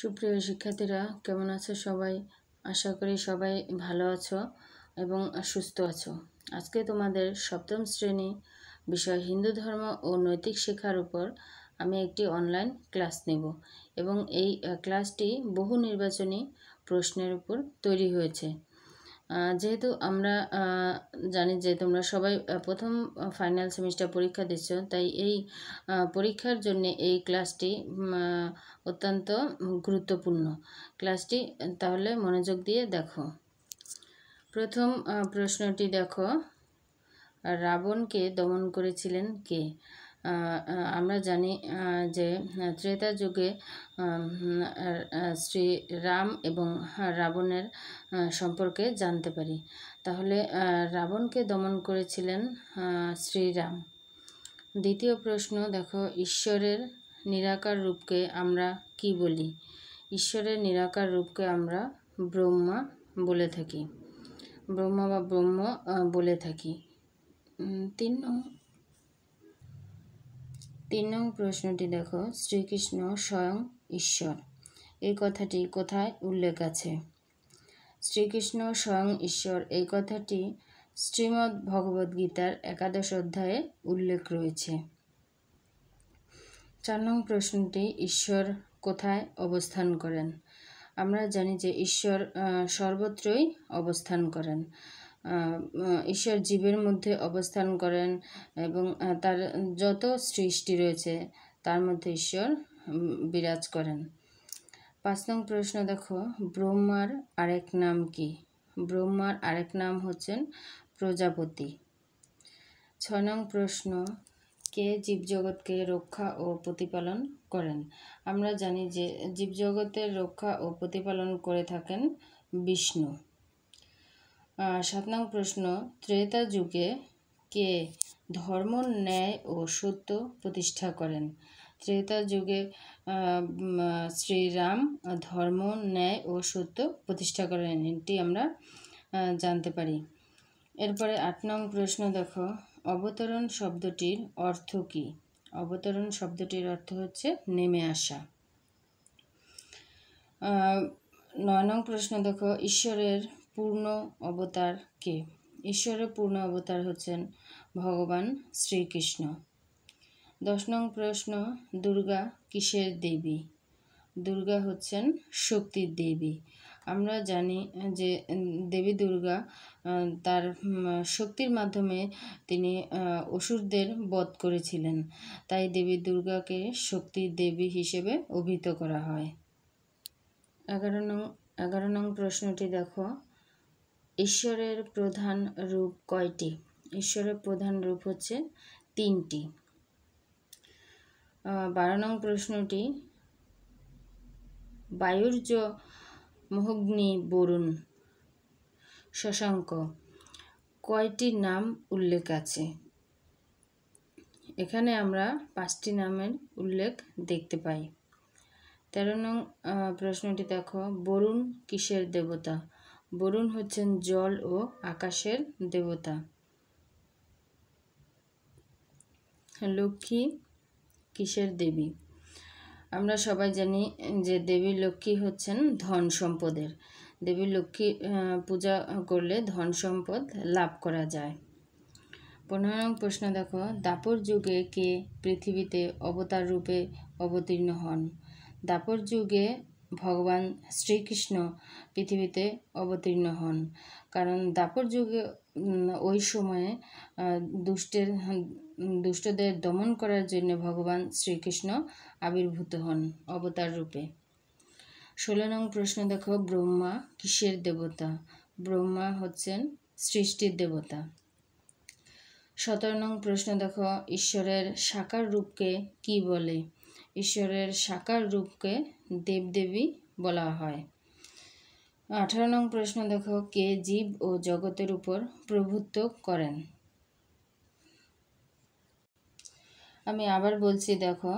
সুপ্রিয় শিক্ষার্থীরা কেমন আছো সবাই আশা করি সবাই ভালো আছো এবং সুস্থ আছো আজকে তোমাদের সপ্তম শ্রেণী বিষয় হিন্দু ধর্ম ও নৈতিক শিক্ষার উপর আমি একটি অনলাইন ক্লাস নেব এবং এই ক্লাসটি বহু নির্বাচনী প্রশ্নের উপর তৈরি হয়েছে যেহেতু আমরা জানি যে তোমরা সবাই প্রথম ফাইনাল সেমিস্টার পরীক্ষা দিচ্ছ তাই এই পরীক্ষার জন্য এই ক্লাসটি অত্যন্ত গুরুত্বপূর্ণ ক্লাসটি তাহলে মনোযোগ দিয়ে দেখো প্রথম প্রশ্নটি দেখো রাবণকে দমন করেছিলেন কে আমরা জানি যে ত্রেতা যুগে শ্রী রাম এবং রাবণের সম্পর্কে জানতে পারি তাহলে রাবণকে দমন করেছিলেন শ্রীরাম দ্বিতীয় প্রশ্ন দেখো ঈশ্বরের নিরাকার রূপকে আমরা কি বলি ঈশ্বরের নিরাকার রূপকে আমরা ব্রহ্মা বলে থাকি ব্রহ্মা বা ব্রহ্ম বলে থাকি তিন তিন নং প্রশ্নটি দেখো শ্রীকৃষ্ণ স্বয়ং ঈশ্বর এই কথাটি কোথায় উল্লেখ আছে শ্রীকৃষ্ণ স্বয়ং ঈশ্বর এই কথাটি শ্রীমদ্ ভগবদ্গীতার একাদশ অধ্যায়ে উল্লেখ রয়েছে চার নং প্রশ্নটি ঈশ্বর কোথায় অবস্থান করেন আমরা জানি যে ঈশ্বর সর্বত্রই অবস্থান করেন ঈশ্বর জীবের মধ্যে অবস্থান করেন এবং তার যত সৃষ্টি রয়েছে তার মধ্যে ঈশ্বর বিরাজ করেন পাঁচ নং প্রশ্ন দেখো ব্রহ্মার আরেক নাম কি ব্রহ্মার আরেক নাম হচ্ছেন প্রজাপতি ছ নং প্রশ্ন কে জীবজগৎকে রক্ষা ও প্রতিপালন করেন আমরা জানি যে জীবজগতের রক্ষা ও প্রতিপালন করে থাকেন বিষ্ণু সাত নং প্রশ্ন ত্রেতা যুগে কে ধর্ম ন্যায় ও সত্য প্রতিষ্ঠা করেন ত্রেতা যুগে শ্রীরাম ধর্ম ন্যায় ও সত্য প্রতিষ্ঠা করেন এটি আমরা জানতে পারি এরপরে আট নং প্রশ্ন দেখো অবতরণ শব্দটির অর্থ কি অবতরণ শব্দটির অর্থ হচ্ছে নেমে আসা নয় নং প্রশ্ন দেখো ঈশ্বরের পূর্ণ অবতার কে ঈশ্বরের পূর্ণ অবতার হচ্ছেন ভগবান শ্রীকৃষ্ণ দশ নং প্রশ্ন দুর্গা কিসের দেবী দুর্গা হচ্ছেন শক্তির দেবী আমরা জানি যে দেবী দুর্গা তার শক্তির মাধ্যমে তিনি অসুরদের বধ করেছিলেন তাই দেবী দুর্গাকে শক্তির দেবী হিসেবে অভিহিত করা হয় এগারো নং এগারো নং প্রশ্নটি দেখো ঈশ্বরের প্রধান রূপ কয়টি ঈশ্বরের প্রধান রূপ হচ্ছে তিনটি বারো নং প্রশ্নটি বায়ুর্য মহগ্নি বরুণ শশাঙ্ক কয়টি নাম উল্লেখ আছে এখানে আমরা পাঁচটি নামের উল্লেখ দেখতে পাই তেরো নং প্রশ্নটি দেখো বরুণ কিসের দেবতা বরুণ হচ্ছেন জল ও আকাশের দেবতা লক্ষ্মী কিসের দেবী আমরা সবাই জানি যে দেবী লক্ষ্মী হচ্ছেন ধন সম্পদের দেবী লক্ষ্মী পূজা করলে ধন সম্পদ লাভ করা যায় পনেরো নং প্রশ্ন দেখো দাপর যুগে কে পৃথিবীতে অবতার রূপে অবতীর্ণ হন দাপর যুগে ভগবান শ্রীকৃষ্ণ পৃথিবীতে অবতীর্ণ হন কারণ দাপর যুগে ওই সময়ে দুষ্টের দুষ্টদের দমন করার জন্য ভগবান শ্রীকৃষ্ণ আবির্ভূত হন অবতার রূপে ষোলো নং প্রশ্ন দেখো ব্রহ্মা কিসের দেবতা ব্রহ্মা হচ্ছেন সৃষ্টির দেবতা সতেরো নং প্রশ্ন দেখো ঈশ্বরের সাকার রূপকে কি বলে ঈশ্বরের সাকার রূপকে দেবদেবী বলা হয় আঠারো নং প্রশ্ন দেখো কে জীব ও জগতের উপর প্রভুত্ব করেন আমি আবার বলছি দেখো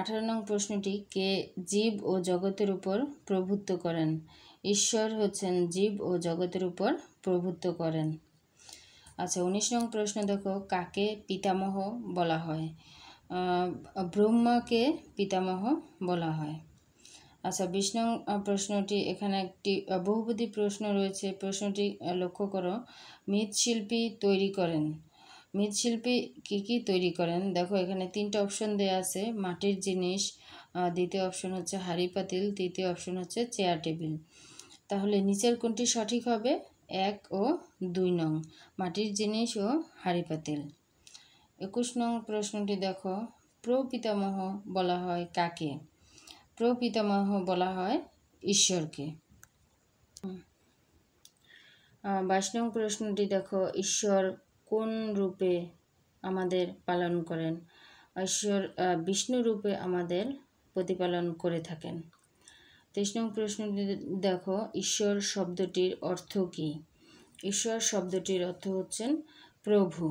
আঠারো নং প্রশ্নটি কে জীব ও জগতের উপর প্রভুত্ব করেন ঈশ্বর হচ্ছেন জীব ও জগতের উপর প্রভুত্ব করেন আচ্ছা উনিশ নং প্রশ্ন দেখো কাকে পিতামহ বলা হয় ব্রহ্মাকে পিতামহ বলা হয় আচ্ছা বিষ্ণু প্রশ্নটি এখানে একটি বহুপদী প্রশ্ন রয়েছে প্রশ্নটি লক্ষ্য করো মৃৎশিল্পী তৈরি করেন মৃৎশিল্পী কি কি তৈরি করেন দেখো এখানে তিনটা অপশন দেওয়া আছে মাটির জিনিস দ্বিতীয় অপশন হচ্ছে হাড়ি পাতিল তৃতীয় অপশন হচ্ছে চেয়ার টেবিল তাহলে নিচের কোনটি সঠিক হবে এক ও দুই নং মাটির জিনিস ও হাড়ি পাতিল একুশ নং প্রশ্নটি দেখো প্রপিতামহ বলা হয় কাকে প্রপিতামহ বলা হয় ঈশ্বরকে বাইশ নং প্রশ্নটি দেখো ঈশ্বর কোন রূপে আমাদের পালন করেন ঈশ্বর বিষ্ণু রূপে আমাদের প্রতিপালন করে থাকেন তেইশ নং প্রশ্নটি দেখো ঈশ্বর শব্দটির অর্থ কী ঈশ্বর শব্দটির অর্থ হচ্ছেন প্রভু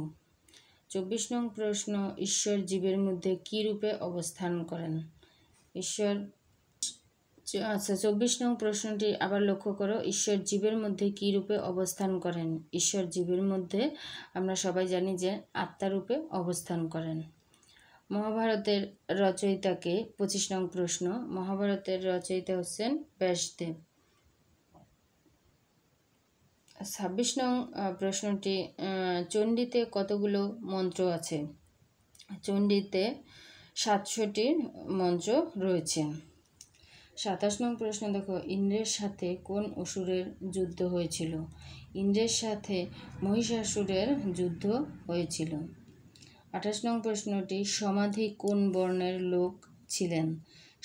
চব্বিশ নং প্রশ্ন ঈশ্বর জীবের মধ্যে কী রূপে অবস্থান করেন ঈশ্বর আচ্ছা চব্বিশ নং প্রশ্নটি আবার লক্ষ্য করো ঈশ্বর জীবের মধ্যে কী রূপে অবস্থান করেন ঈশ্বর জীবের মধ্যে আমরা সবাই জানি যে আত্মারূপে অবস্থান করেন মহাভারতের রচয়িতাকে পঁচিশ নং প্রশ্ন মহাভারতের রচয়িতা হচ্ছেন ব্যাসদেব ছাব্বিশ নং প্রশ্নটি চণ্ডীতে কতগুলো মন্ত্র আছে চণ্ডীতে সাতশোটি মন্ত্র রয়েছে সাতাশ নং প্রশ্ন দেখো ইন্দ্রের সাথে কোন অসুরের যুদ্ধ হয়েছিল ইন্দ্রের সাথে মহিষাসুরের যুদ্ধ হয়েছিল আঠাশ নং প্রশ্নটি সমাধি কোন বর্ণের লোক ছিলেন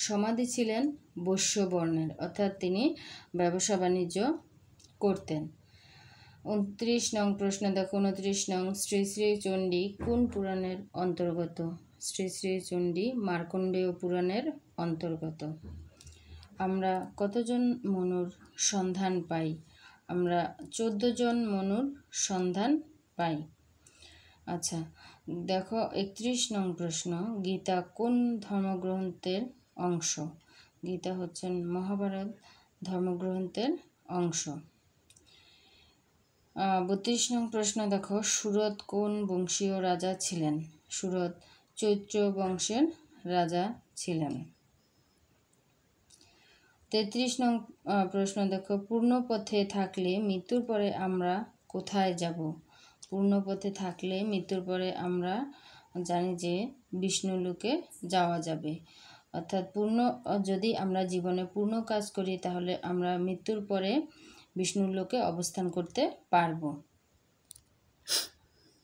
সমাধি ছিলেন বৈশ্য বর্ণের অর্থাৎ তিনি ব্যবসা বাণিজ্য করতেন উনত্রিশ নং প্রশ্ন দেখো উনত্রিশ নং শ্রী শ্রী চণ্ডী কোন পুরাণের অন্তর্গত শ্রী শ্রী চণ্ডী মার্কণ্ডেয় পুরাণের অন্তর্গত আমরা কতজন মনুর সন্ধান পাই আমরা জন মনুর সন্ধান পাই আচ্ছা দেখো একত্রিশ নং প্রশ্ন গীতা কোন ধর্মগ্রন্থের অংশ গীতা হচ্ছেন মহাভারত ধর্মগ্রন্থের অংশ বত্রিশ নং প্রশ্ন দেখো সুরত কোন বংশীয় রাজা ছিলেন সুরত চৈত্র বংশের রাজা ছিলেন তেত্রিশ নং প্রশ্ন দেখো পূর্ণ পথে থাকলে মৃত্যুর পরে আমরা কোথায় যাব পূর্ণ পথে থাকলে মৃত্যুর পরে আমরা জানি যে বিষ্ণুলোকে যাওয়া যাবে অর্থাৎ পূর্ণ যদি আমরা জীবনে পূর্ণ কাজ করি তাহলে আমরা মৃত্যুর পরে বিষ্ণুর লোকে অবস্থান করতে পারব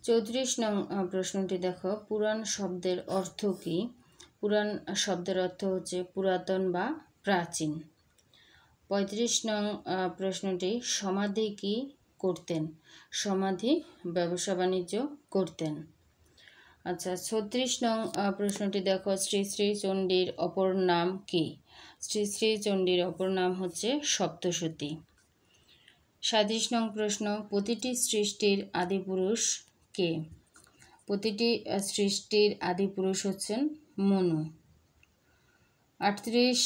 চৌত্রিশ নং প্রশ্নটি দেখো পুরাণ শব্দের অর্থ কী পুরাণ শব্দের অর্থ হচ্ছে পুরাতন বা প্রাচীন পঁয়ত্রিশ নং প্রশ্নটি সমাধি কি করতেন সমাধি ব্যবসা বাণিজ্য করতেন আচ্ছা ছত্রিশ নং প্রশ্নটি দেখো শ্রী শ্রী চণ্ডীর অপর নাম কি শ্রী শ্রী চণ্ডীর অপর নাম হচ্ছে সপ্তসতী সাতাশ নং প্রশ্ন প্রতিটি সৃষ্টির আদিপুরুষ কে প্রতিটি সৃষ্টির আদিপুরুষ হচ্ছেন মনু আটত্রিশ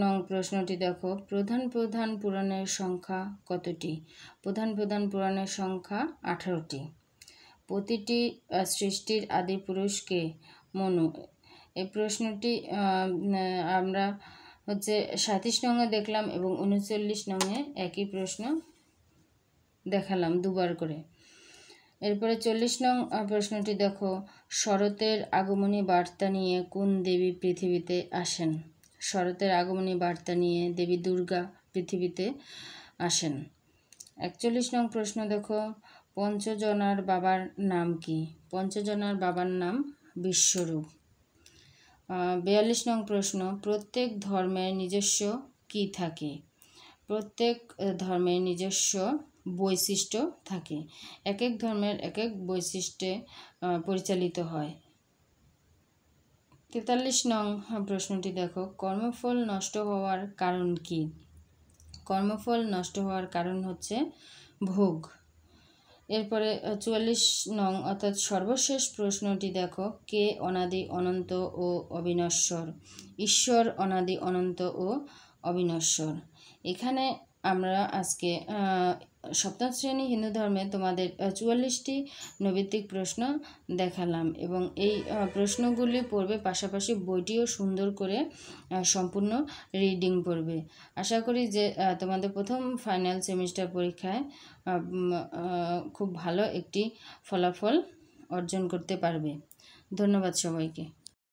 নং প্রশ্নটি দেখো প্রধান প্রধান পুরাণের সংখ্যা কতটি প্রধান প্রধান পুরাণের সংখ্যা আঠারোটি প্রতিটি সৃষ্টির আদিপুরুষকে মনু এই প্রশ্নটি আমরা হচ্ছে সাঁত্রিশ নঙে দেখলাম এবং উনচল্লিশ নঙে একই প্রশ্ন দেখালাম দুবার করে এরপরে চল্লিশ নং প্রশ্নটি দেখো শরতের আগমনী বার্তা নিয়ে কোন দেবী পৃথিবীতে আসেন শরতের আগমনী বার্তা নিয়ে দেবী দুর্গা পৃথিবীতে আসেন একচল্লিশ নং প্রশ্ন দেখো পঞ্চজনার বাবার নাম কি পঞ্চজনার বাবার নাম বিশ্বরূপ বিয়াল্লিশ নং প্রশ্ন প্রত্যেক ধর্মের নিজস্ব কি থাকে প্রত্যেক ধর্মের নিজস্ব বৈশিষ্ট্য থাকে এক এক ধর্মের এক এক বৈশিষ্ট্যে পরিচালিত হয় তেতাল্লিশ নং প্রশ্নটি দেখো কর্মফল নষ্ট হওয়ার কারণ কি কর্মফল নষ্ট হওয়ার কারণ হচ্ছে ভোগ এরপরে চুয়াল্লিশ নং অর্থাৎ সর্বশেষ প্রশ্নটি দেখো কে অনাদি অনন্ত ও অবিনশ্বর ঈশ্বর অনাদি অনন্ত ও অবিনশ্বর এখানে আমরা আজকে সপ্তম শ্রেণী হিন্দু ধর্মে তোমাদের চুয়াল্লিশটি নৈবিত্তিক প্রশ্ন দেখালাম এবং এই প্রশ্নগুলি পড়বে পাশাপাশি বইটিও সুন্দর করে সম্পূর্ণ রিডিং পড়বে আশা করি যে তোমাদের প্রথম ফাইনাল সেমিস্টার পরীক্ষায় খুব ভালো একটি ফলাফল অর্জন করতে পারবে ধন্যবাদ সবাইকে